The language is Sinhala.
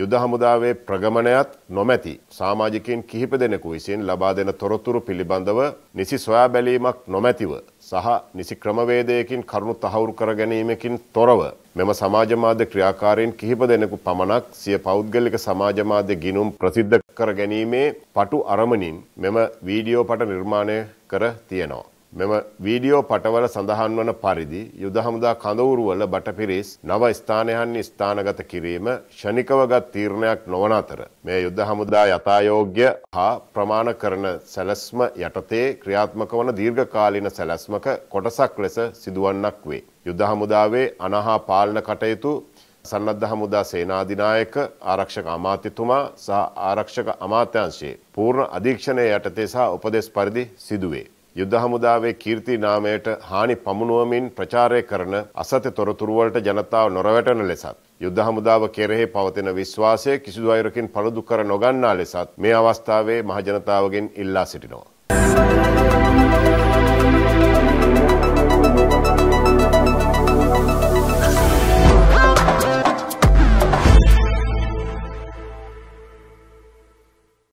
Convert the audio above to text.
යුද හමුදාවේ ප්‍රගමණයත් නොමැති සාමාජිකයන් කිහිප දෙනෙකු විසින් ලබා දෙන තොරතුරු පිළිබඳව නිසි සොයා බැලීමක් නොමැතිව සහ නිසි ක්‍රමවේදයකින් කරුණු තහවුරු කර ගැනීමකින් තොරව මෙම සමාජමාධ්‍ය ක්‍රියාකාරීන් කිහිප දෙනෙකු පමණක් සිය පෞද්ගලික සමාජමාධ්‍ය ගිනුම් ප්‍රසිද්ධ කර ගැනීමේ පටු අරමණින් මෙම වීඩියෝ පට නිර්මාණය කර තියෙනවා. මෙම වීඩියෝ පටවල සඳහන් වන පරිදි යුද හමුදා කඳවුරුවල බටපිරිස් නව ස්ථානයන් ස්ථානගත කිරීම ෂණිකවගත් තීරණයක් නොවන අතර මේ යුද හමුදා යථායෝග්‍ය හා ප්‍රමාණ කරන සැලැස්ම යටතේ ක්‍රියාත්මක වන දීර්ඝකාලීන සැලැස්මක කොටසක් ලෙස සිදුවන්නක් වේ. යුද හමුදාවේ අනහා පාලන කටයුතු සන්නද්ධ හමුදා සේනාධිනායක ආරක්ෂක අමාත්‍යතුමා සහ ආරක්ෂක අමාත්‍යංශයේ පූර්ණ අධීක්ෂණය යටතේ සහ උපදෙස් පරිදි සිදුවේ. යුද්ධ හමුදාවේ කීර්ති නාමයට හානි පමුණුවමින් ප්‍රචාරය කරන අසත්‍ය තොරතුරුවලට ජනතාව නොරවැටන ලෙසත් යුද්ධ හමුදාව කෙරෙහි පවතින විශ්වාසය කිසිදු අයුරකින් පළුදු කර නොගන්නා ලෙසත් මේ අවස්ථාවේ මහජනතාවගෙන් ඉල්ලා සිටිනවා